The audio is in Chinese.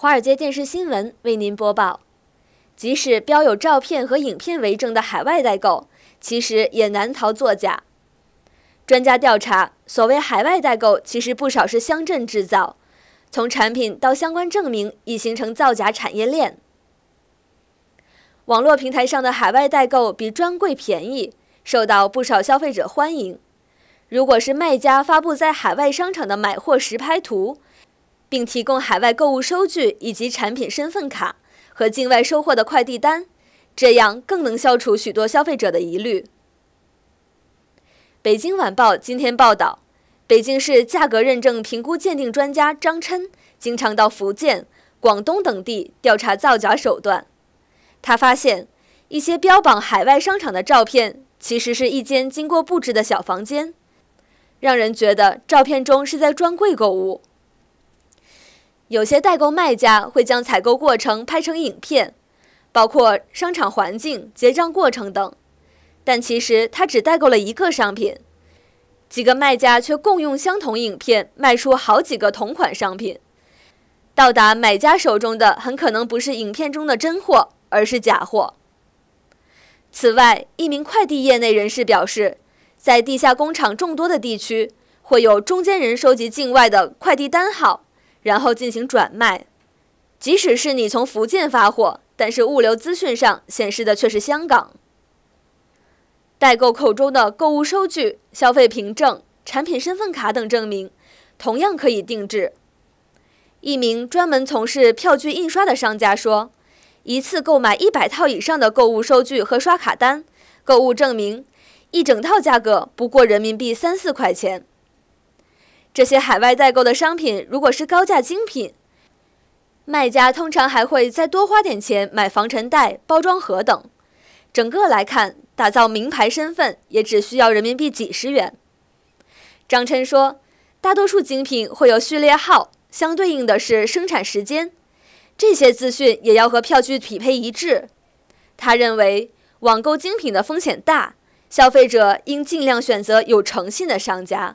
华尔街电视新闻为您播报：即使标有照片和影片为证的海外代购，其实也难逃作假。专家调查，所谓海外代购，其实不少是乡镇制造，从产品到相关证明，已形成造假产业链。网络平台上的海外代购比专柜便宜，受到不少消费者欢迎。如果是卖家发布在海外商场的买货实拍图，并提供海外购物收据以及产品身份卡和境外收货的快递单，这样更能消除许多消费者的疑虑。北京晚报今天报道，北京市价格认证评估鉴定专家张琛经常到福建、广东等地调查造假手段。他发现，一些标榜海外商场的照片其实是一间经过布置的小房间，让人觉得照片中是在专柜购物。有些代购卖家会将采购过程拍成影片，包括商场环境、结账过程等，但其实他只代购了一个商品，几个卖家却共用相同影片卖出好几个同款商品，到达买家手中的很可能不是影片中的真货，而是假货。此外，一名快递业内人士表示，在地下工厂众多的地区，会有中间人收集境外的快递单号。然后进行转卖，即使是你从福建发货，但是物流资讯上显示的却是香港。代购口中的购物收据、消费凭证、产品身份卡等证明，同样可以定制。一名专门从事票据印刷的商家说：“一次购买一百套以上的购物收据和刷卡单、购物证明，一整套价格不过人民币三四块钱。”这些海外代购的商品，如果是高价精品，卖家通常还会再多花点钱买防尘袋、包装盒等。整个来看，打造名牌身份也只需要人民币几十元。张琛说，大多数精品会有序列号，相对应的是生产时间，这些资讯也要和票据匹配一致。他认为，网购精品的风险大，消费者应尽量选择有诚信的商家。